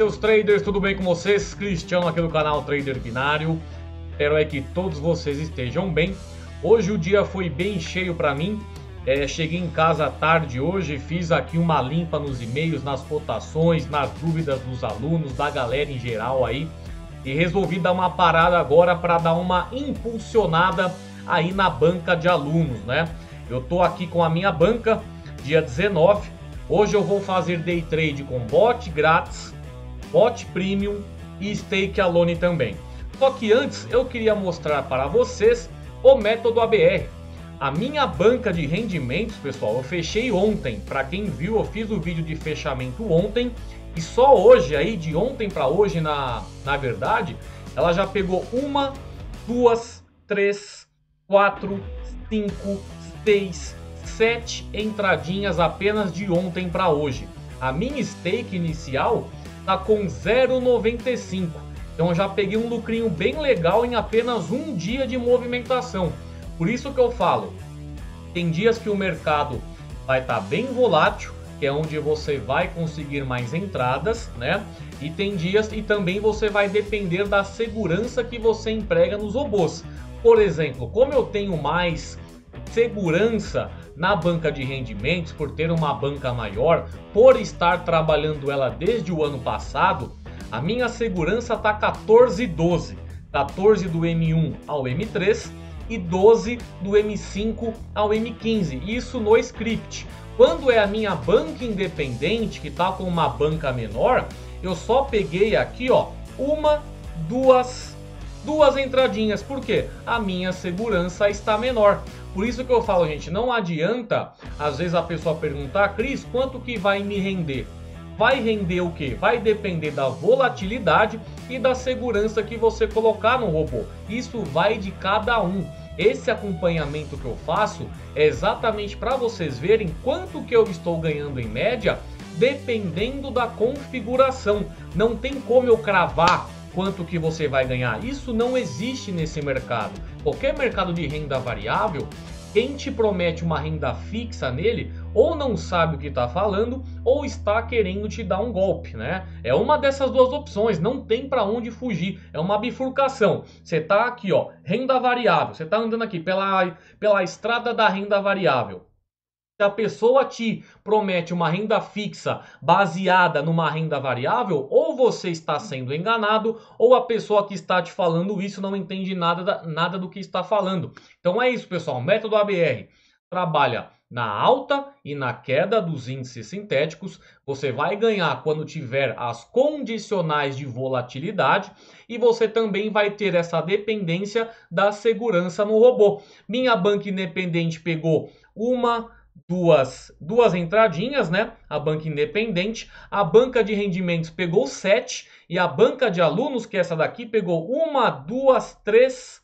seus traders, tudo bem com vocês? Cristiano aqui do canal Trader Binário. Espero é que todos vocês estejam bem. Hoje o dia foi bem cheio para mim. É, cheguei em casa à tarde hoje, fiz aqui uma limpa nos e-mails, nas cotações, nas dúvidas dos alunos, da galera em geral aí. E resolvi dar uma parada agora para dar uma impulsionada aí na banca de alunos, né? Eu tô aqui com a minha banca, dia 19, Hoje eu vou fazer day trade com bot grátis, Bot Premium e Stake Alone também. Só que antes eu queria mostrar para vocês o método ABR. A minha banca de rendimentos, pessoal, eu fechei ontem. Para quem viu, eu fiz o vídeo de fechamento ontem e só hoje aí de ontem para hoje na na verdade, ela já pegou uma, duas, três, quatro, cinco, seis, sete entradinhas apenas de ontem para hoje. A minha stake inicial tá com 0,95. Então já peguei um lucrinho bem legal em apenas um dia de movimentação. Por isso que eu falo, tem dias que o mercado vai estar tá bem volátil, que é onde você vai conseguir mais entradas, né? E tem dias e também você vai depender da segurança que você emprega nos robôs. Por exemplo, como eu tenho mais segurança na banca de rendimentos, por ter uma banca maior, por estar trabalhando ela desde o ano passado, a minha segurança está 14,12. 14 do M1 ao M3 e 12 do M5 ao M15. Isso no script. Quando é a minha banca independente, que está com uma banca menor, eu só peguei aqui, ó, uma, duas, duas entradinhas. Por quê? A minha segurança está menor. Por isso que eu falo, gente, não adianta às vezes a pessoa perguntar, Cris, quanto que vai me render? Vai render o que? Vai depender da volatilidade e da segurança que você colocar no robô. Isso vai de cada um. Esse acompanhamento que eu faço é exatamente para vocês verem quanto que eu estou ganhando em média, dependendo da configuração. Não tem como eu cravar quanto que você vai ganhar. Isso não existe nesse mercado. Qualquer mercado de renda variável, quem te promete uma renda fixa nele ou não sabe o que está falando ou está querendo te dar um golpe, né? É uma dessas duas opções, não tem para onde fugir, é uma bifurcação. Você está aqui, ó, renda variável, você está andando aqui pela, pela estrada da renda variável a pessoa te promete uma renda fixa baseada numa renda variável, ou você está sendo enganado, ou a pessoa que está te falando isso não entende nada, da, nada do que está falando. Então é isso, pessoal. O método ABR trabalha na alta e na queda dos índices sintéticos. Você vai ganhar quando tiver as condicionais de volatilidade e você também vai ter essa dependência da segurança no robô. Minha banca independente pegou uma duas, duas entradinhas, né? A banca independente, a banca de rendimentos pegou sete e a banca de alunos, que é essa daqui, pegou uma, duas, três,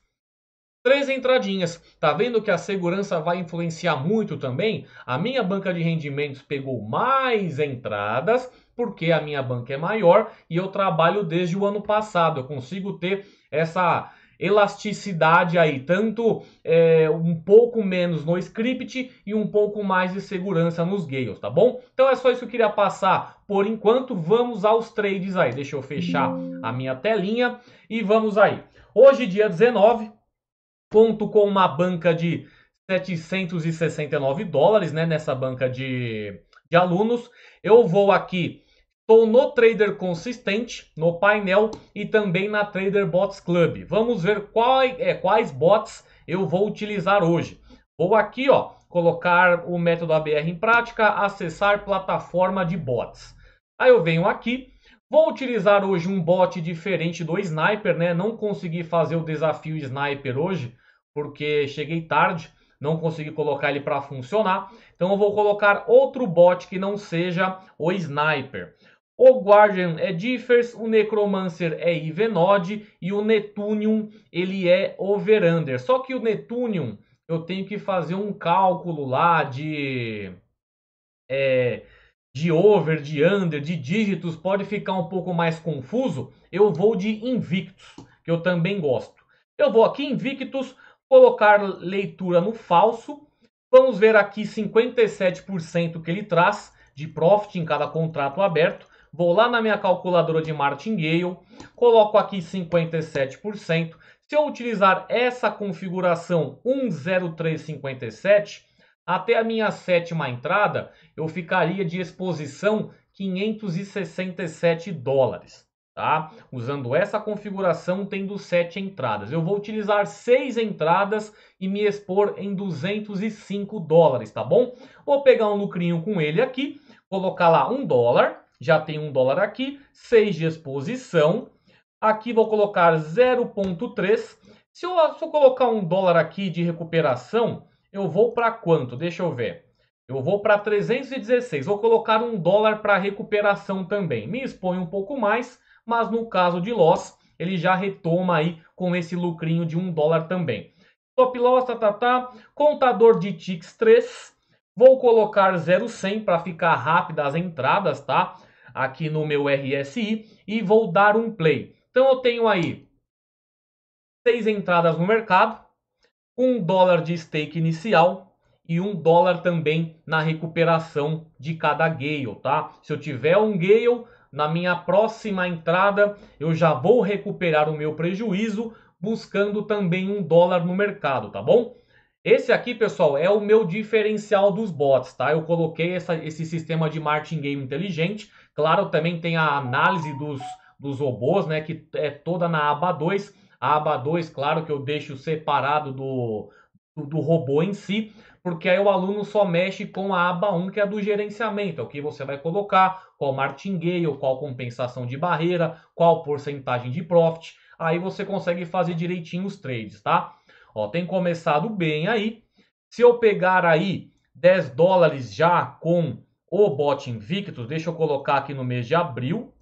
três entradinhas. Tá vendo que a segurança vai influenciar muito também? A minha banca de rendimentos pegou mais entradas, porque a minha banca é maior e eu trabalho desde o ano passado. Eu consigo ter essa elasticidade aí, tanto é, um pouco menos no script e um pouco mais de segurança nos Gales, tá bom? Então é só isso que eu queria passar por enquanto. Vamos aos trades aí. Deixa eu fechar a minha telinha e vamos aí. Hoje, dia 19, conto com uma banca de 769 dólares, né? Nessa banca de, de alunos. Eu vou aqui Estou no Trader Consistente, no painel e também na Trader Bots Club. Vamos ver qual, é, quais bots eu vou utilizar hoje. Vou aqui, ó, colocar o método ABR em prática, acessar plataforma de bots. Aí eu venho aqui, vou utilizar hoje um bot diferente do Sniper, né? Não consegui fazer o desafio Sniper hoje, porque cheguei tarde, não consegui colocar ele para funcionar. Então eu vou colocar outro bot que não seja o Sniper. O Guardian é Differs, o Necromancer é Ivenod e o Netunium ele é Overunder. Só que o Netunium eu tenho que fazer um cálculo lá de é, de over, de under, de dígitos, pode ficar um pouco mais confuso. Eu vou de Invictus, que eu também gosto. Eu vou aqui Invictus, colocar leitura no falso. Vamos ver aqui 57% que ele traz de profit em cada contrato aberto. Vou lá na minha calculadora de martingale, coloco aqui 57%. Se eu utilizar essa configuração 10357, até a minha sétima entrada, eu ficaria de exposição 567 dólares. Tá? Usando essa configuração, tendo sete entradas. Eu vou utilizar seis entradas e me expor em 205 dólares, tá bom? Vou pegar um lucrinho com ele aqui, colocar lá um dólar, já tem um dólar aqui, 6 de exposição. Aqui vou colocar 0,3. Se eu, se eu colocar um dólar aqui de recuperação, eu vou para quanto? Deixa eu ver. Eu vou para 316. Vou colocar um dólar para recuperação também. Me expõe um pouco mais, mas no caso de loss, ele já retoma aí com esse lucrinho de um dólar também. Top loss, tá, tá, tá. Contador de ticks 3. Vou colocar 0,100 para ficar rápida as entradas, tá? aqui no meu RSI e vou dar um play. Então eu tenho aí seis entradas no mercado, um dólar de stake inicial e um dólar também na recuperação de cada gale, tá? Se eu tiver um gale na minha próxima entrada, eu já vou recuperar o meu prejuízo buscando também um dólar no mercado, tá bom? Esse aqui, pessoal, é o meu diferencial dos bots, tá? Eu coloquei essa, esse sistema de marketing game inteligente Claro, também tem a análise dos, dos robôs, né? Que é toda na aba 2. A aba 2, claro que eu deixo separado do, do, do robô em si, porque aí o aluno só mexe com a aba 1, que é a do gerenciamento, é o que você vai colocar, qual martingale, qual compensação de barreira, qual porcentagem de profit. Aí você consegue fazer direitinho os trades, tá? Ó, tem começado bem aí. Se eu pegar aí 10 dólares já com o bot Invictus, deixa eu colocar aqui no mês de abril.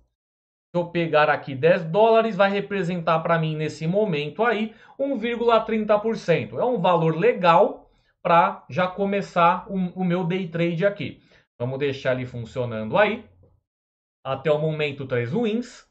Se eu pegar aqui 10 dólares, vai representar para mim nesse momento aí 1,30%. É um valor legal para já começar o, o meu day trade aqui. Vamos deixar ele funcionando aí. Até o momento, 3 wins.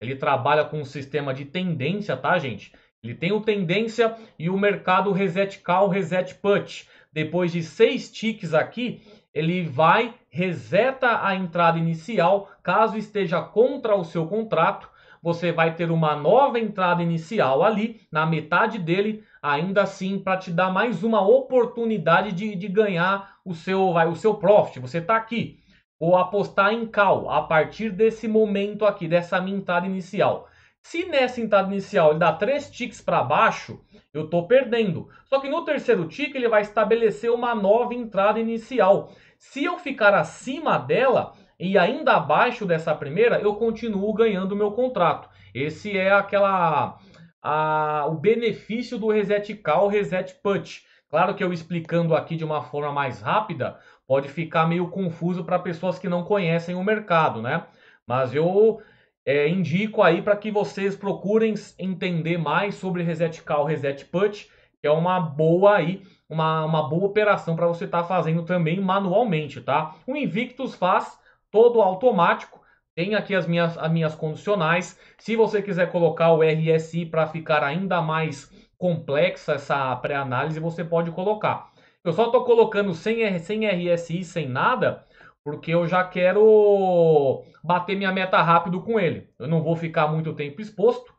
Ele trabalha com um sistema de tendência, tá, gente? Ele tem o tendência e o mercado reset call, reset put. Depois de seis ticks aqui, ele vai, reseta a entrada inicial, caso esteja contra o seu contrato, você vai ter uma nova entrada inicial ali, na metade dele, ainda assim, para te dar mais uma oportunidade de, de ganhar o seu, vai, o seu profit. Você está aqui. Vou apostar em cal a partir desse momento aqui, dessa minha entrada inicial. Se nessa entrada inicial ele dá três ticks para baixo, eu estou perdendo. Só que no terceiro tick ele vai estabelecer uma nova entrada inicial. Se eu ficar acima dela e ainda abaixo dessa primeira, eu continuo ganhando o meu contrato. Esse é aquela a, o benefício do reset call, reset put. Claro que eu explicando aqui de uma forma mais rápida, pode ficar meio confuso para pessoas que não conhecem o mercado, né? Mas eu é, indico aí para que vocês procurem entender mais sobre Reset Call, Reset Put, que é uma boa aí, uma, uma boa operação para você estar tá fazendo também manualmente, tá? O Invictus faz todo automático, tem aqui as minhas, as minhas condicionais. Se você quiser colocar o RSI para ficar ainda mais complexa essa pré-análise, você pode colocar. Eu só estou colocando sem, sem RSI, sem nada, porque eu já quero bater minha meta rápido com ele. Eu não vou ficar muito tempo exposto.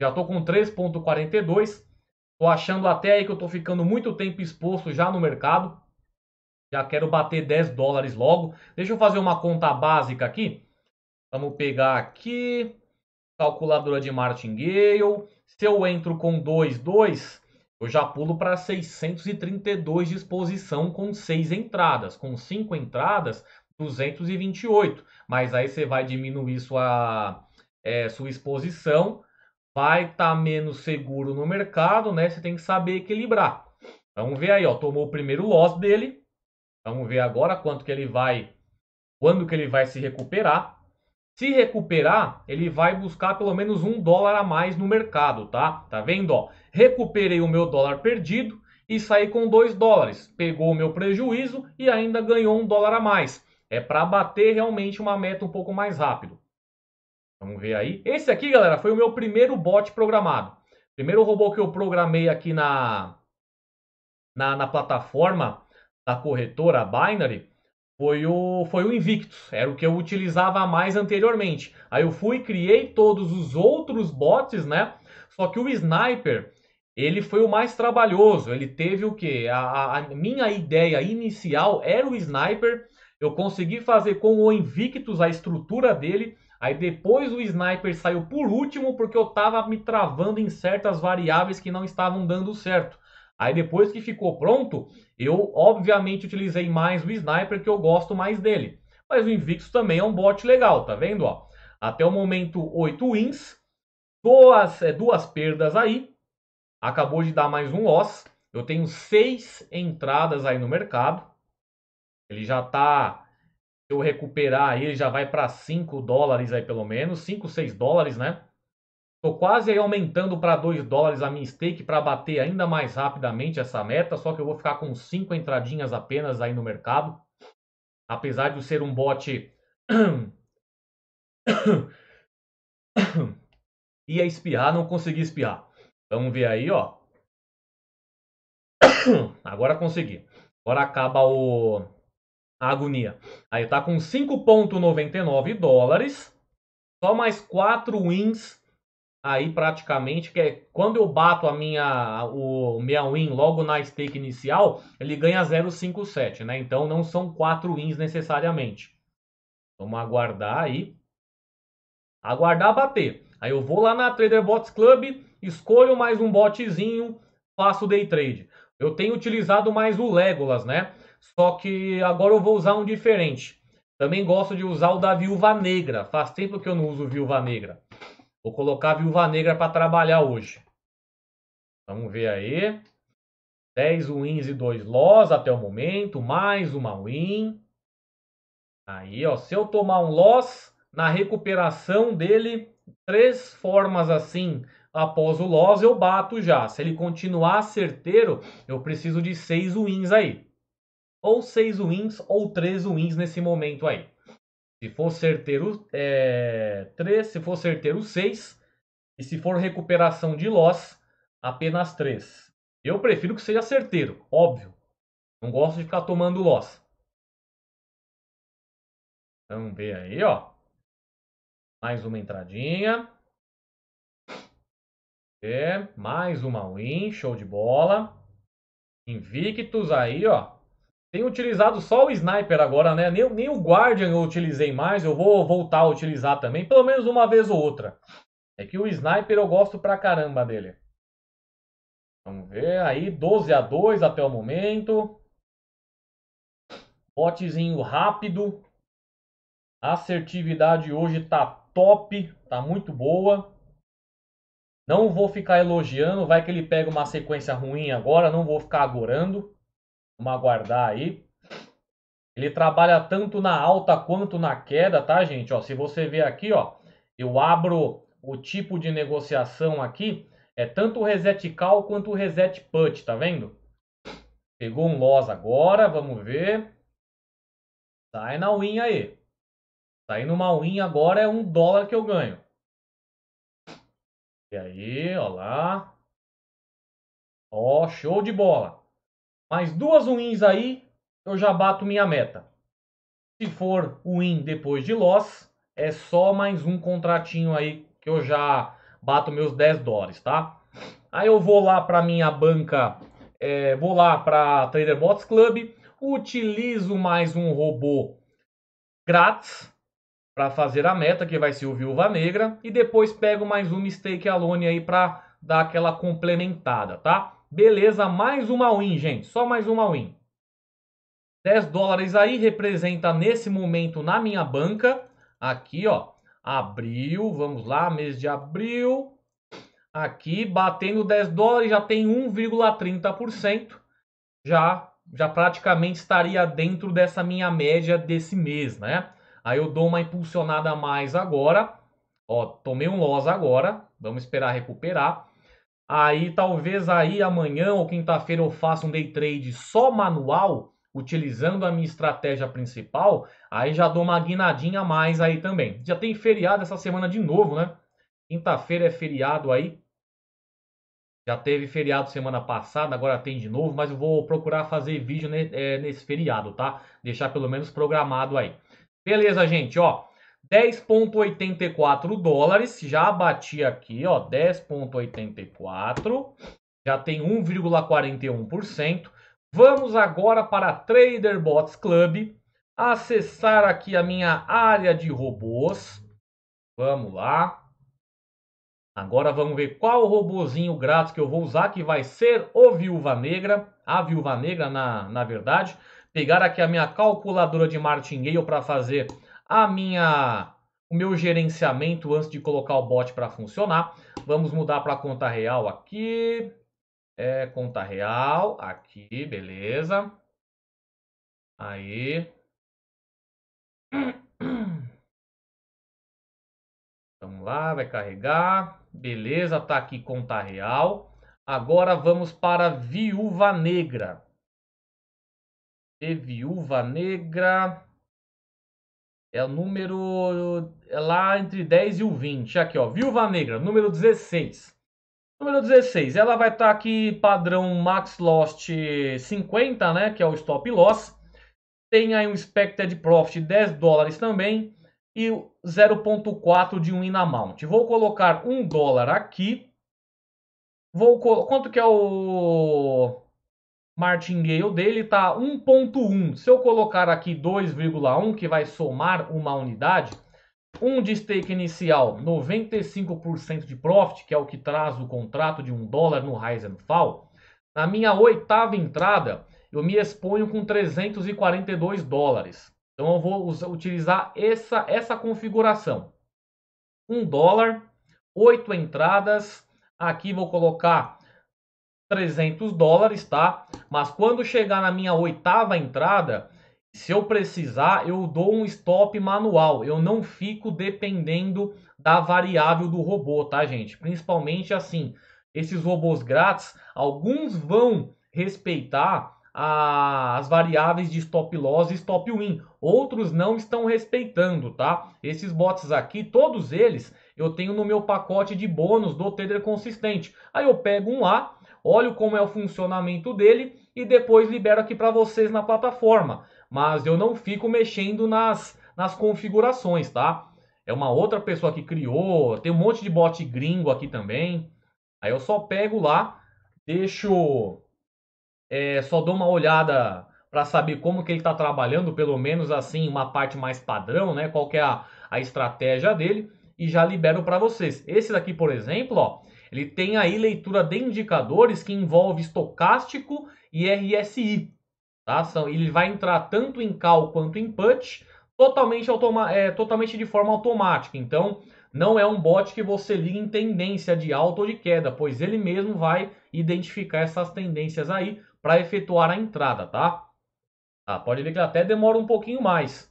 Já estou com 3.42. Estou achando até aí que eu estou ficando muito tempo exposto já no mercado. Já quero bater 10 dólares logo. Deixa eu fazer uma conta básica aqui. Vamos pegar aqui, calculadora de Martingale. Se eu entro com 2,2, eu já pulo para 632 de exposição com 6 entradas. Com 5 entradas, 228. Mas aí você vai diminuir sua, é, sua exposição, vai estar tá menos seguro no mercado, né? Você tem que saber equilibrar. Vamos ver aí, ó. Tomou o primeiro loss dele. Vamos ver agora quanto que ele vai. Quando que ele vai se recuperar. Se recuperar, ele vai buscar pelo menos um dólar a mais no mercado, tá? Tá vendo? Ó, recuperei o meu dólar perdido e saí com dois dólares. Pegou o meu prejuízo e ainda ganhou um dólar a mais. É para bater realmente uma meta um pouco mais rápido. Vamos ver aí. Esse aqui, galera, foi o meu primeiro bot programado. Primeiro robô que eu programei aqui na, na, na plataforma da corretora Binary foi o, foi o Invictus, era o que eu utilizava mais anteriormente. Aí eu fui e criei todos os outros bots, né? Só que o Sniper, ele foi o mais trabalhoso, ele teve o que? A, a, minha ideia inicial era o Sniper, eu consegui fazer com o Invictus a estrutura dele. Aí depois o Sniper saiu por último porque eu tava me travando em certas variáveis que não estavam dando certo. Aí depois que ficou pronto, eu obviamente utilizei mais o Sniper que eu gosto mais dele. Mas o Invictus também é um bot legal, tá vendo? Ó? Até o momento 8 wins, duas, é, duas perdas aí, acabou de dar mais um loss. Eu tenho seis entradas aí no mercado. Ele já está, se eu recuperar aí, ele já vai para 5 dólares aí pelo menos, 5, 6 dólares, né? Tô quase aí aumentando para 2 dólares a minha stake para bater ainda mais rapidamente essa meta, só que eu vou ficar com 5 entradinhas apenas aí no mercado. Apesar de ser um bot ia espiar, não consegui espiar. Vamos ver aí, ó. Agora consegui. Agora acaba o a agonia. Aí tá com 5,99 dólares, só mais 4 wins aí praticamente, que é quando eu bato a minha, o minha win logo na stake inicial, ele ganha 0,57, né? Então não são 4 wins necessariamente. Vamos aguardar aí. Aguardar bater. Aí eu vou lá na Trader Bots Club, escolho mais um botzinho, faço day trade. Eu tenho utilizado mais o Legolas, né? só que agora eu vou usar um diferente. Também gosto de usar o da Viúva Negra. Faz tempo que eu não uso Viúva Negra. Vou colocar a Viúva Negra para trabalhar hoje. Vamos ver aí. 10 wins e 2 loss até o momento. Mais uma win. Aí, ó. Se eu tomar um loss, na recuperação dele, três formas assim após o loss, eu bato já. Se ele continuar certeiro, eu preciso de seis wins aí ou 6 wins ou 3 wins nesse momento aí. Se for certeiro é, 3, se for certeiro 6 e se for recuperação de loss, apenas 3. Eu prefiro que seja certeiro, óbvio. Não gosto de ficar tomando loss. Vamos ver aí, ó. Mais uma entradinha. É, mais uma win, show de bola. Invictus aí, ó. Tenho utilizado só o Sniper agora, né? Nem, nem o Guardian eu utilizei mais. Eu vou voltar a utilizar também, pelo menos uma vez ou outra. É que o Sniper eu gosto pra caramba dele. Vamos ver aí, 12 a 2 até o momento. Botezinho rápido. assertividade hoje tá top, tá muito boa. Não vou ficar elogiando, vai que ele pega uma sequência ruim agora, não vou ficar agorando. Vamos aguardar aí. Ele trabalha tanto na alta quanto na queda, tá, gente? Ó, se você ver aqui, ó, eu abro o tipo de negociação aqui, é tanto o reset call quanto o reset put, tá vendo? Pegou um loss agora, vamos ver. Sai na win aí. Sai numa win agora é um dólar que eu ganho. E aí, ó lá. Ó, show de bola. Mais duas wins aí, eu já bato minha meta. Se for win depois de loss, é só mais um contratinho aí que eu já bato meus 10 dólares, tá? Aí eu vou lá para minha banca, é, vou lá para Trader TraderBots Club, utilizo mais um robô grátis para fazer a meta, que vai ser o Viúva Negra, e depois pego mais um Mistake Alone aí para dar aquela complementada, tá? Beleza, mais uma win, gente. Só mais uma win. 10 dólares aí representa nesse momento na minha banca. Aqui, ó. Abril, vamos lá, mês de abril. Aqui, batendo 10 dólares, já tem 1,30%. Já, já praticamente estaria dentro dessa minha média desse mês, né? Aí eu dou uma impulsionada a mais agora. Ó, tomei um loss agora. Vamos esperar recuperar. Aí talvez aí amanhã ou quinta-feira eu faça um day trade só manual, utilizando a minha estratégia principal, aí já dou uma guinadinha a mais aí também. Já tem feriado essa semana de novo, né? Quinta-feira é feriado aí. Já teve feriado semana passada, agora tem de novo, mas eu vou procurar fazer vídeo é, nesse feriado, tá? Deixar pelo menos programado aí. Beleza, gente, ó. 10,84 dólares, já bati aqui, ó, 10,84, já tem 1,41%. Vamos agora para Trader Bots Club, acessar aqui a minha área de robôs. Vamos lá. Agora vamos ver qual robozinho grátis que eu vou usar, que vai ser o Viúva Negra, a Viúva Negra na, na verdade. Pegar aqui a minha calculadora de martingale para fazer a minha o meu gerenciamento antes de colocar o bot para funcionar. Vamos mudar para conta real aqui. É, conta real aqui, beleza. Aí. Vamos lá, vai carregar. Beleza, tá aqui conta real. Agora vamos para viúva negra. E viúva negra. É o número é lá entre 10 e o 20. Aqui, ó. Viúva Negra, número 16. Número 16. Ela vai estar tá aqui padrão Max Lost 50, né? Que é o Stop Loss. Tem aí um Expected Profit 10 dólares também. E 0.4 de um amount. Vou colocar 1 dólar aqui. Vou... Quanto que é o martingale dele está 1.1. Se eu colocar aqui 2,1, que vai somar uma unidade, um stake inicial, 95% de profit, que é o que traz o contrato de um dólar no Rise and Fall, na minha oitava entrada, eu me exponho com 342 dólares. Então eu vou usar, utilizar essa, essa configuração. 1 um dólar, 8 entradas. Aqui vou colocar 300 dólares, tá? Mas quando chegar na minha oitava entrada, se eu precisar, eu dou um stop manual. Eu não fico dependendo da variável do robô, tá, gente? Principalmente assim, esses robôs grátis, alguns vão respeitar a, as variáveis de stop loss e stop win. Outros não estão respeitando, tá? Esses bots aqui, todos eles, eu tenho no meu pacote de bônus do Trader Consistente. Aí eu pego um lá, olho como é o funcionamento dele e depois libero aqui para vocês na plataforma. Mas eu não fico mexendo nas, nas configurações, tá? É uma outra pessoa que criou, tem um monte de bot gringo aqui também. Aí eu só pego lá, deixo, é, só dou uma olhada para saber como que ele está trabalhando, pelo menos assim, uma parte mais padrão, né? Qual que é a, a estratégia dele e já libero para vocês. Esse daqui, por exemplo, ó, ele tem aí leitura de indicadores que envolve estocástico e RSI. Tá? Ele vai entrar tanto em call quanto em put, totalmente, automa é, totalmente de forma automática. Então, não é um bot que você liga em tendência de alta ou de queda, pois ele mesmo vai identificar essas tendências aí para efetuar a entrada, tá? Ah, pode ver que até demora um pouquinho mais.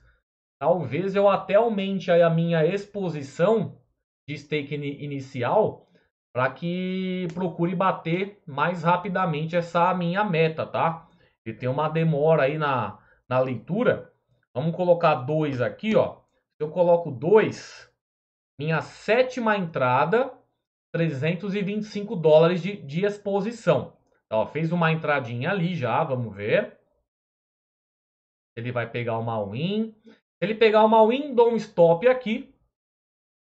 Talvez eu até aumente a minha exposição de stake inicial para que procure bater mais rapidamente essa minha meta, tá? E tem uma demora aí na, na leitura. Vamos colocar dois aqui, ó. Eu coloco dois, minha sétima entrada, 325 dólares de, de exposição. Então, ó, fez uma entradinha ali já, vamos ver. Ele vai pegar uma win. Ele pegar uma win, dou um stop aqui.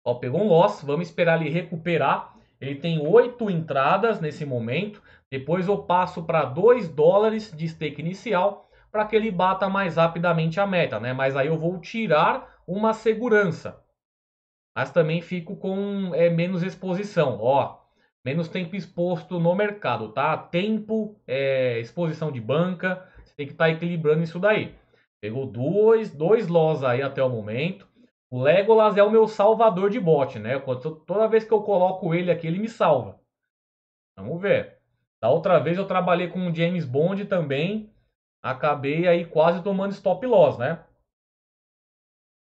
Ó, pegou um loss, vamos esperar ele recuperar ele tem oito entradas nesse momento. Depois eu passo para 2 dólares de stake inicial para que ele bata mais rapidamente a meta, né? Mas aí eu vou tirar uma segurança. Mas também fico com é, menos exposição, ó. Menos tempo exposto no mercado, tá? Tempo, é, exposição de banca, você tem que estar tá equilibrando isso daí. Pegou dois, dois loss aí até o momento. O Legolas é o meu salvador de bot, né? Toda vez que eu coloco ele aqui, ele me salva. Vamos ver. Da outra vez eu trabalhei com o James Bond também. Acabei aí quase tomando stop loss, né?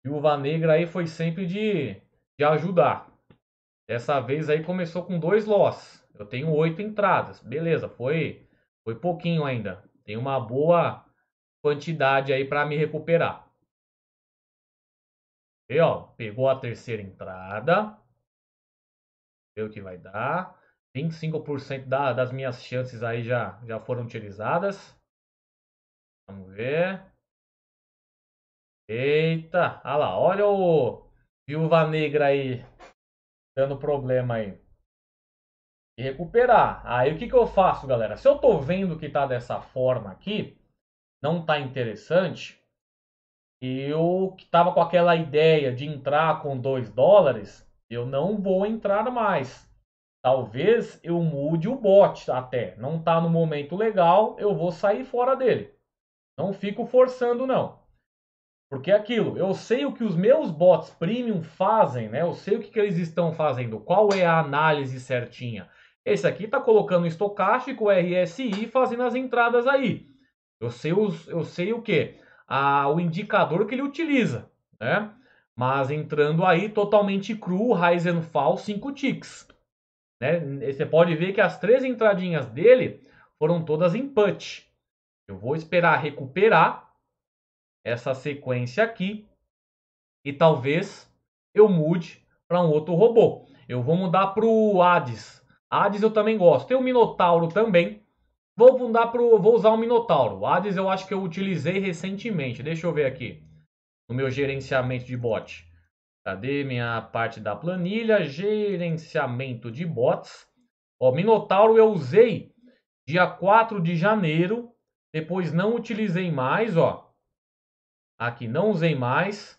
Viúva Negra aí foi sempre de, de ajudar. Dessa vez aí começou com dois loss. Eu tenho oito entradas. Beleza, foi, foi pouquinho ainda. Tem uma boa quantidade aí para me recuperar. E, ó, pegou a terceira entrada. Vê o que vai dar. 25% da, das minhas chances aí já, já foram utilizadas. Vamos ver. Eita, olha lá, olha o Viúva Negra aí dando problema aí. E recuperar. Aí o que, que eu faço, galera? Se eu tô vendo que tá dessa forma aqui, não tá interessante, eu que estava com aquela ideia de entrar com 2 dólares, eu não vou entrar mais. Talvez eu mude o bot até. Não está no momento legal, eu vou sair fora dele. Não fico forçando, não. Porque é aquilo, eu sei o que os meus bots premium fazem, né? Eu sei o que, que eles estão fazendo, qual é a análise certinha. Esse aqui está colocando estocástico, RSI, fazendo as entradas aí. Eu sei, os, eu sei o que? a, o indicador que ele utiliza, né? Mas entrando aí totalmente cru, o fall, 5 ticks. Né? Você pode ver que as três entradinhas dele foram todas em put. Eu vou esperar recuperar essa sequência aqui e talvez eu mude para um outro robô. Eu vou mudar para o Hades. Hades eu também gosto. Tem o Minotauro também, Vou mudar pro. Vou usar o Minotauro. O Hades eu acho que eu utilizei recentemente. Deixa eu ver aqui. No meu gerenciamento de bot. Cadê minha parte da planilha? Gerenciamento de bots. Ó, Minotauro eu usei dia 4 de janeiro. Depois não utilizei mais, ó. Aqui não usei mais.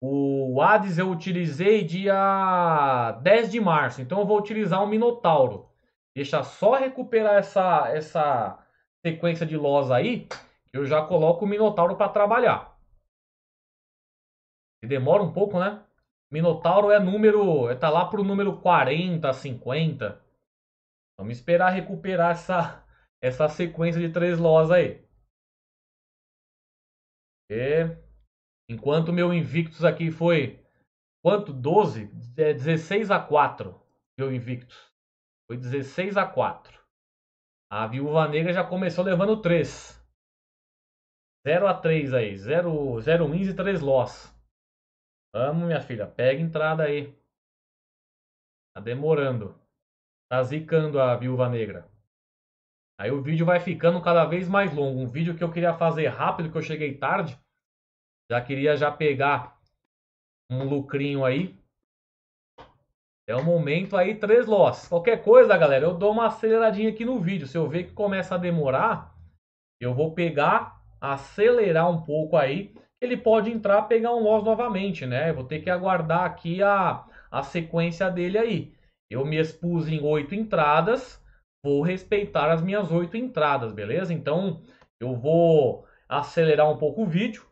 O Hades eu utilizei dia 10 de março. Então eu vou utilizar o Minotauro. Deixa só recuperar essa, essa sequência de Loz aí, que eu já coloco o Minotauro para trabalhar. E demora um pouco, né? Minotauro é número. É, tá lá pro número 40, 50. Vamos esperar recuperar essa, essa sequência de três Loz aí. E, enquanto meu Invictus aqui foi. Quanto? 12? 16 é, a 4. Meu Invictus. Foi 16 a 4. A Viúva Negra já começou levando 3. 0 a 3 aí. 0, 0 wins e 3 loss. Vamos, minha filha. Pega entrada aí. Tá demorando. Tá zicando a Viúva Negra. Aí o vídeo vai ficando cada vez mais longo. Um vídeo que eu queria fazer rápido, que eu cheguei tarde. Já queria já pegar um lucrinho aí. É o momento aí, três losses. Qualquer coisa, galera, eu dou uma aceleradinha aqui no vídeo. Se eu ver que começa a demorar, eu vou pegar, acelerar um pouco aí. Ele pode entrar, pegar um loss novamente, né? Eu vou ter que aguardar aqui a, a sequência dele aí. Eu me expus em oito entradas, vou respeitar as minhas oito entradas, beleza? Então, eu vou acelerar um pouco o vídeo.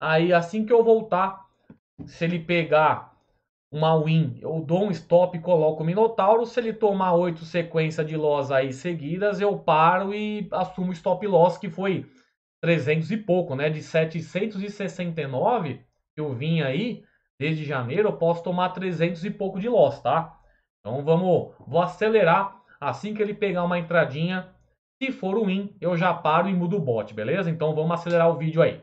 Aí, assim que eu voltar, se ele pegar uma win. Eu dou um stop e coloco o Minotauro. Se ele tomar oito sequências de loss aí seguidas, eu paro e assumo o stop loss, que foi 300 e pouco, né? De 769 que eu vim aí, desde janeiro, eu posso tomar 300 e pouco de loss, tá? Então vamos, vou acelerar. Assim que ele pegar uma entradinha, se for o win, eu já paro e mudo o bot, beleza? Então vamos acelerar o vídeo aí.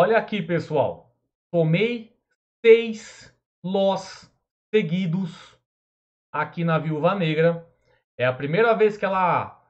Olha aqui, pessoal. Tomei seis loss seguidos aqui na Viúva Negra. É a primeira vez que ela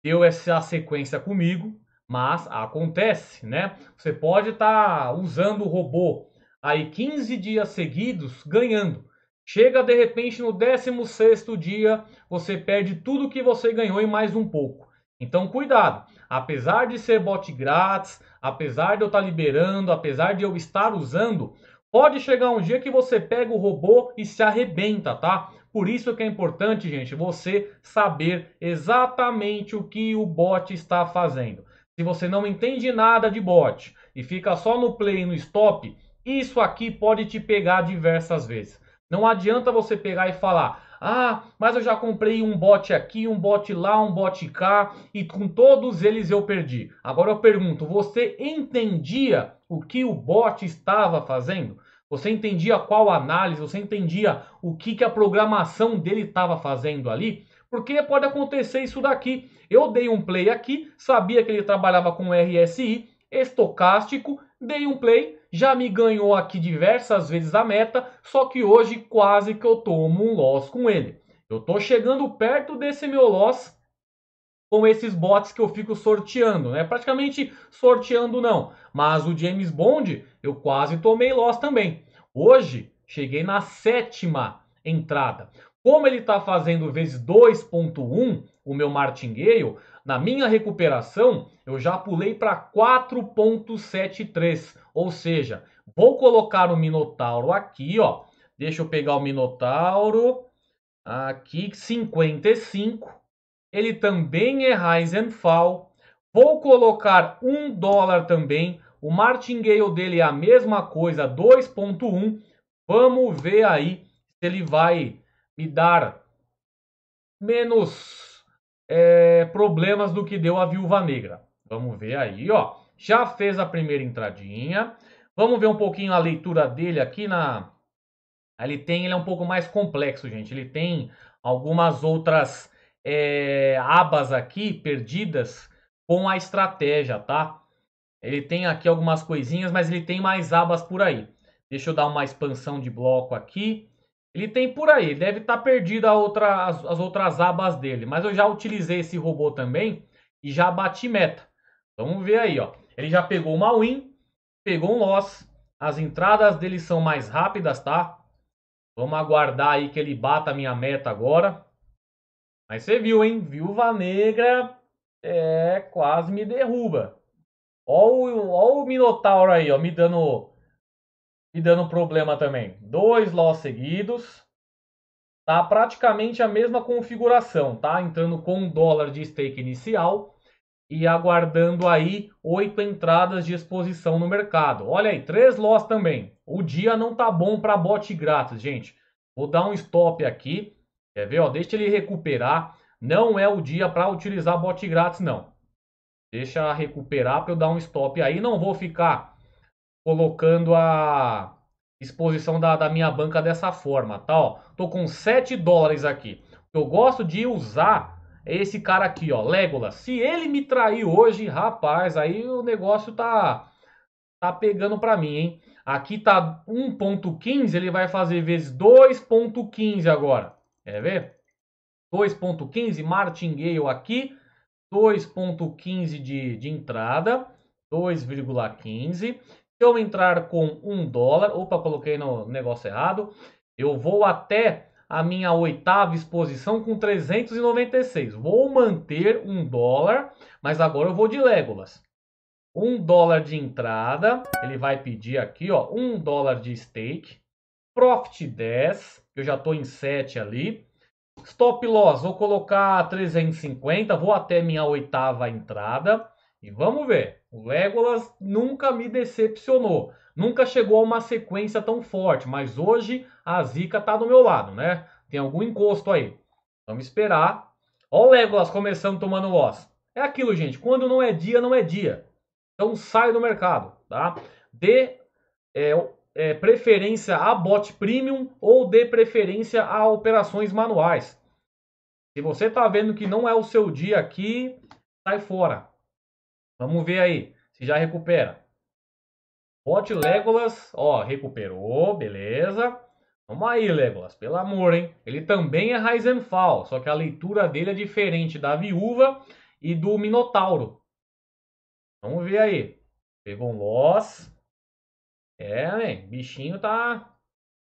deu essa sequência comigo, mas acontece, né? Você pode estar tá usando o robô aí 15 dias seguidos ganhando. Chega de repente no 16 dia, você perde tudo que você ganhou e mais um pouco. Então, cuidado. Apesar de ser bot grátis, apesar de eu estar liberando, apesar de eu estar usando, pode chegar um dia que você pega o robô e se arrebenta, tá? Por isso que é importante, gente, você saber exatamente o que o bot está fazendo. Se você não entende nada de bot e fica só no play e no stop, isso aqui pode te pegar diversas vezes. Não adianta você pegar e falar: ah, mas eu já comprei um bot aqui, um bot lá, um bot cá e com todos eles eu perdi. Agora eu pergunto, você entendia o que o bot estava fazendo? Você entendia qual análise, você entendia o que, que a programação dele estava fazendo ali? Porque pode acontecer isso daqui. Eu dei um play aqui, sabia que ele trabalhava com RSI, estocástico, dei um play, já me ganhou aqui diversas vezes a meta, só que hoje quase que eu tomo um loss com ele. Eu tô chegando perto desse meu loss com esses bots que eu fico sorteando, né? Praticamente sorteando não, mas o James Bond eu quase tomei loss também. Hoje cheguei na sétima entrada. Como ele está fazendo vezes 2.1 o meu martingale, na minha recuperação, eu já pulei para 4.73, ou seja, vou colocar o Minotauro aqui, ó. Deixa eu pegar o Minotauro aqui, 55. Ele também é Rise and Fall. Vou colocar 1 dólar também. O martingale dele é a mesma coisa, 2.1. Vamos ver aí se ele vai me dar menos é, problemas do que deu a Viúva Negra. Vamos ver aí, ó. Já fez a primeira entradinha. Vamos ver um pouquinho a leitura dele aqui na... Ele tem, ele é um pouco mais complexo, gente. Ele tem algumas outras é, abas aqui perdidas com a estratégia, tá? Ele tem aqui algumas coisinhas, mas ele tem mais abas por aí. Deixa eu dar uma expansão de bloco aqui. Ele tem por aí, deve estar tá perdido outra, as, as, outras abas dele. Mas eu já utilizei esse robô também e já bati meta. Vamos ver aí, ó. Ele já pegou uma win, pegou um loss. As entradas dele são mais rápidas, tá? Vamos aguardar aí que ele bata a minha meta agora. Mas você viu, hein? Viúva Negra é quase me derruba. Olha o, o Minotauro aí, ó, me dando e dando problema também. Dois loss seguidos. Tá praticamente a mesma configuração, tá? Entrando com um dólar de stake inicial e aguardando aí oito entradas de exposição no mercado. Olha aí, três loss também. O dia não tá bom para bot grátis, gente. Vou dar um stop aqui. Quer ver, ó? Deixa ele recuperar. Não é o dia para utilizar bot grátis, não. Deixa recuperar para eu dar um stop aí. Não vou ficar colocando a exposição da, da minha banca dessa forma, tá? Ó, tô com 7 dólares aqui. Eu gosto de usar é esse cara aqui, ó, Legolas. Se ele me trair hoje, rapaz, aí o negócio tá tá pegando para mim, hein? Aqui tá 1.15, ele vai fazer vezes 2.15 agora. Quer ver? 2.15, martingale aqui, 2.15 de, de entrada, 2,15 eu entrar com um dólar, opa, coloquei no negócio errado, eu vou até a minha oitava exposição com 396. Vou manter um dólar, mas agora eu vou de Legolas. Um dólar de entrada, ele vai pedir aqui, ó, um dólar de stake. Profit 10, eu já estou em 7 ali. Stop loss, vou colocar 350, vou até minha oitava entrada e vamos ver. O Legolas nunca me decepcionou. Nunca chegou a uma sequência tão forte, mas hoje a zica tá do meu lado, né? Tem algum encosto aí. Vamos esperar. Ó o Legolas começando tomando voz. É aquilo, gente. Quando não é dia, não é dia. Então sai do mercado, tá? Dê é, é, preferência a bot premium ou dê preferência a operações manuais. Se você tá vendo que não é o seu dia aqui, sai fora. Vamos ver aí se já recupera. Bote Legolas. Ó, recuperou. Beleza. Vamos aí, Legolas. Pelo amor, hein? Ele também é Heisenfall, só que a leitura dele é diferente da Viúva e do Minotauro. Vamos ver aí. Pegou um Loss. É, hein? Bichinho tá...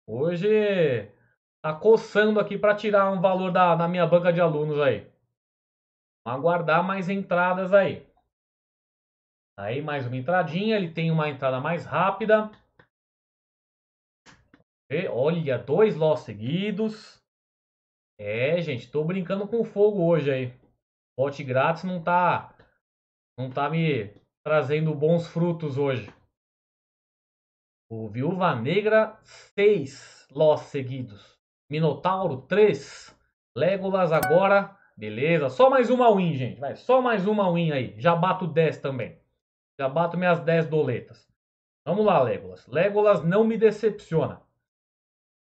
Hoje tá coçando aqui para tirar um valor da, da minha banca de alunos aí. Vamos aguardar mais entradas aí. Aí mais uma entradinha, ele tem uma entrada mais rápida. E, olha, dois loss seguidos. É, gente, tô brincando com fogo hoje aí. Pote grátis não tá não tá me trazendo bons frutos hoje. O Viúva Negra, seis loss seguidos. Minotauro, três Legolas agora, beleza. Só mais uma win, gente. Vai, só mais uma win aí. Já bato 10 também. Já bato minhas 10 doletas. Vamos lá, Legolas. Legolas não me decepciona.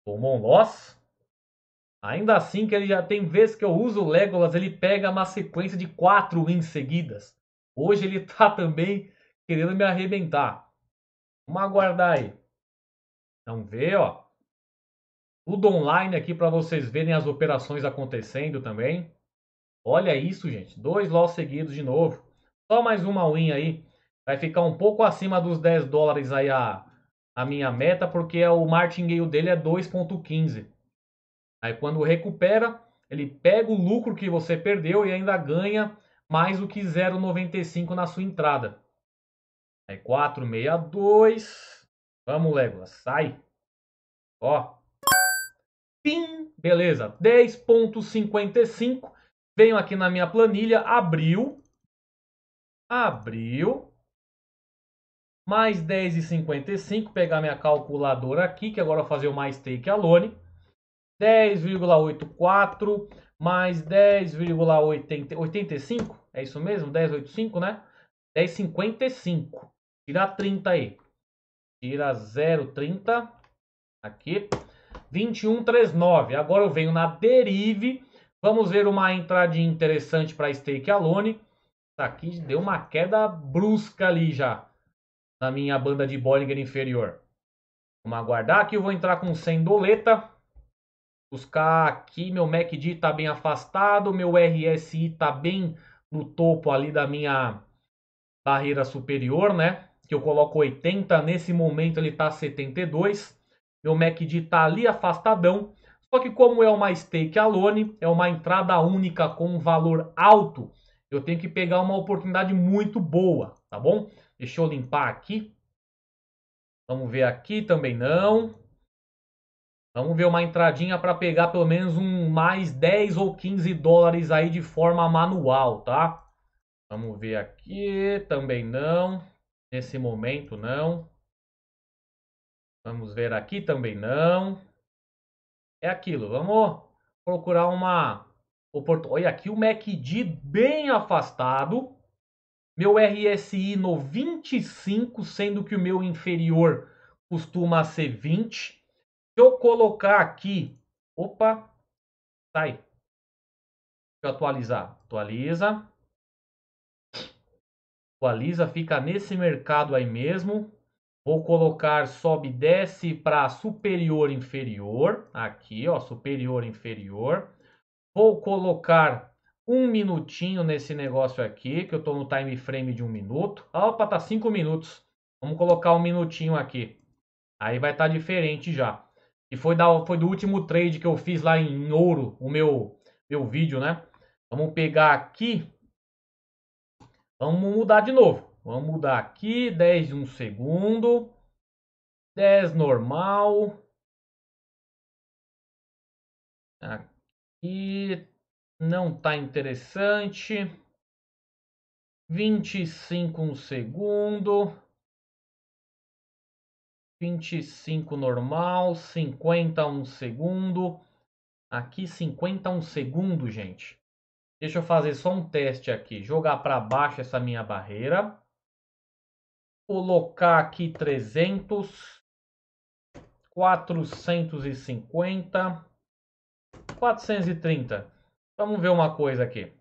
Tomou um loss. Ainda assim que ele já tem vezes que eu uso o Legolas, ele pega uma sequência de 4 wins seguidas. Hoje ele tá também querendo me arrebentar. Vamos aguardar aí. Vamos então ver, ó. Tudo online aqui para vocês verem as operações acontecendo também. Olha isso, gente. Dois loss seguidos de novo. Só mais uma win aí Vai ficar um pouco acima dos 10 dólares aí a, a minha meta, porque o martingale dele é 2.15. Aí quando recupera, ele pega o lucro que você perdeu e ainda ganha mais do que 0,95 na sua entrada. Aí 462. Vamos, Legolas, sai. Ó. Pim, beleza. 10.55. Venho aqui na minha planilha, abriu. Abriu mais 10,55, pegar minha calculadora aqui, que agora eu vou fazer o mais take alone, 10,84 mais 10,85, é isso mesmo? 10,85, né? 10,55, tira 30 aí, tira 0,30, aqui, 21,39, agora eu venho na derive, vamos ver uma entradinha interessante para stake alone, aqui deu uma queda brusca ali já, na minha banda de Bollinger inferior. Vamos aguardar aqui, eu vou entrar com 100 doleta. Buscar aqui, meu MACD está bem afastado, meu RSI está bem no topo ali da minha barreira superior, né? Que eu coloco 80, nesse momento ele está 72. Meu MACD está ali afastadão. Só que como é uma stake alone, é uma entrada única com um valor alto, eu tenho que pegar uma oportunidade muito boa, tá bom? Deixa eu limpar aqui. Vamos ver aqui também não. Vamos ver uma entradinha para pegar pelo menos um mais 10 ou 15 dólares aí de forma manual, tá? Vamos ver aqui, também não. Nesse momento não. Vamos ver aqui também não. É aquilo, vamos procurar uma oportunidade. Olha aqui o MACD bem afastado. Meu RSI no 25, sendo que o meu inferior costuma ser 20. Se eu colocar aqui, opa, sai. Deixa eu atualizar. Atualiza. Atualiza, fica nesse mercado aí mesmo. Vou colocar sobe desce para superior inferior, aqui, ó, superior inferior. Vou colocar um minutinho nesse negócio aqui, que eu estou no time frame de um minuto. Opa, tá cinco minutos. Vamos colocar um minutinho aqui. Aí vai estar tá diferente já. E foi, da, foi do último trade que eu fiz lá em ouro, o meu, meu vídeo, né? Vamos pegar aqui. Vamos mudar de novo. Vamos mudar aqui, 10 de um segundo. 10 normal. Aqui, não tá interessante. 25 um segundo. 25 normal, 50 um segundo. Aqui 50 um segundo, gente. Deixa eu fazer só um teste aqui. Jogar para baixo essa minha barreira. Colocar aqui 300. 450. 430. Então, vamos ver uma coisa aqui.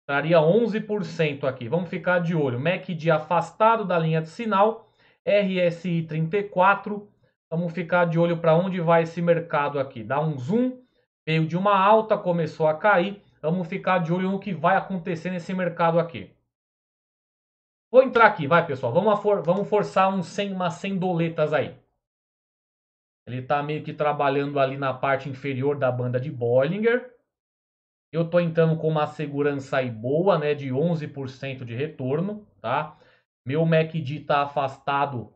Estaria 11% aqui. Vamos ficar de olho. MACD afastado da linha de sinal. RSI 34. Vamos ficar de olho para onde vai esse mercado aqui. Dá um zoom. Veio de uma alta, começou a cair. Vamos ficar de olho no que vai acontecer nesse mercado aqui. Vou entrar aqui, vai pessoal. Vamos, for, vamos forçar um 100, umas 100 doletas aí. Ele está meio que trabalhando ali na parte inferior da banda de Bollinger. Eu estou entrando com uma segurança aí boa, né, de 11% de retorno, tá? Meu MACD está afastado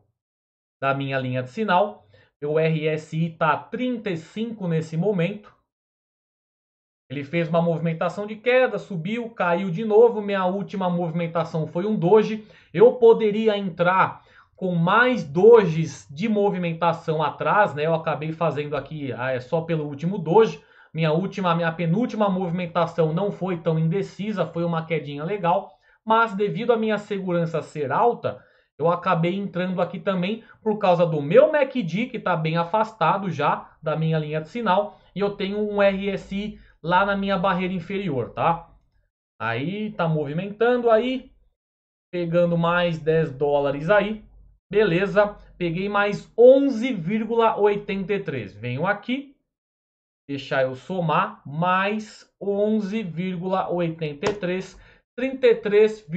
da minha linha de sinal. Meu RSI está 35 nesse momento. Ele fez uma movimentação de queda, subiu, caiu de novo. Minha última movimentação foi um doji. Eu poderia entrar com mais dojis de movimentação atrás, né? Eu acabei fazendo aqui ah, é, só pelo último doji. Minha última, minha penúltima movimentação não foi tão indecisa, foi uma quedinha legal, mas devido à minha segurança ser alta, eu acabei entrando aqui também por causa do meu MACD, que está bem afastado já da minha linha de sinal, e eu tenho um RSI lá na minha barreira inferior, tá? Aí tá movimentando aí, pegando mais 10 dólares aí, beleza? Peguei mais 11,83. Venho aqui, deixar eu somar, mais 11,83, 33,22.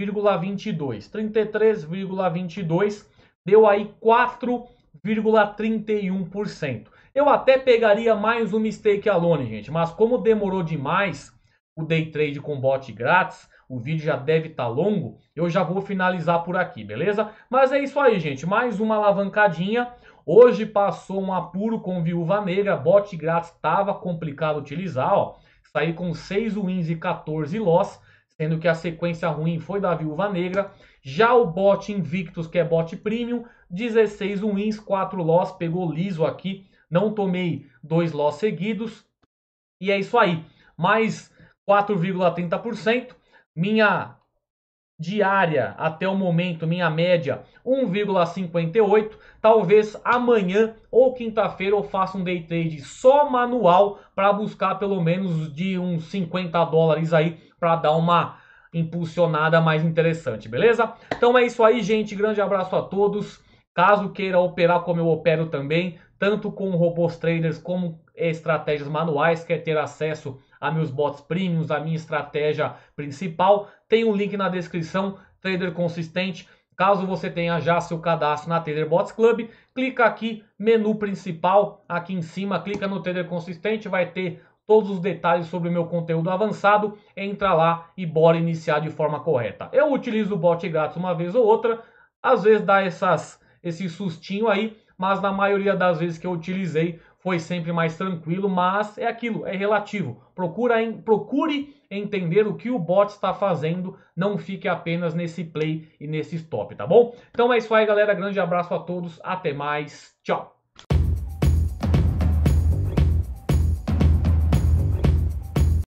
33,22 deu aí 4,31%. Eu até pegaria mais um mistake alone, gente, mas como demorou demais o day trade com bot grátis, o vídeo já deve estar tá longo, eu já vou finalizar por aqui, beleza? Mas é isso aí, gente, mais uma alavancadinha Hoje passou um apuro com viúva negra, bote grátis estava complicado utilizar, ó. Saí com 6 wins e 14 loss, sendo que a sequência ruim foi da viúva negra. Já o bot Invictus, que é bot premium, 16 wins, 4 loss, pegou liso aqui. Não tomei dois loss seguidos. E é isso aí. Mais 4,30%. Minha diária até o momento, minha média 1,58. Talvez amanhã ou quinta-feira eu faça um day trade só manual para buscar pelo menos de uns 50 dólares aí para dar uma impulsionada mais interessante, beleza? Então é isso aí, gente. Grande abraço a todos. Caso queira operar como eu opero também, tanto com robôs traders como estratégias manuais, quer ter acesso a meus bots premiums, a minha estratégia principal. Tem um link na descrição, Trader Consistente. Caso você tenha já seu cadastro na Trader Bots Club, clica aqui, menu principal, aqui em cima, clica no Trader Consistente, vai ter todos os detalhes sobre o meu conteúdo avançado, entra lá e bora iniciar de forma correta. Eu utilizo o bot grátis uma vez ou outra, às vezes dá essas, esse sustinho aí, mas na maioria das vezes que eu utilizei, foi sempre mais tranquilo, mas é aquilo, é relativo. Procura em, procure entender o que o bot está fazendo, não fique apenas nesse play e nesse stop, tá bom? Então é isso aí, galera. Grande abraço a todos, até mais, tchau!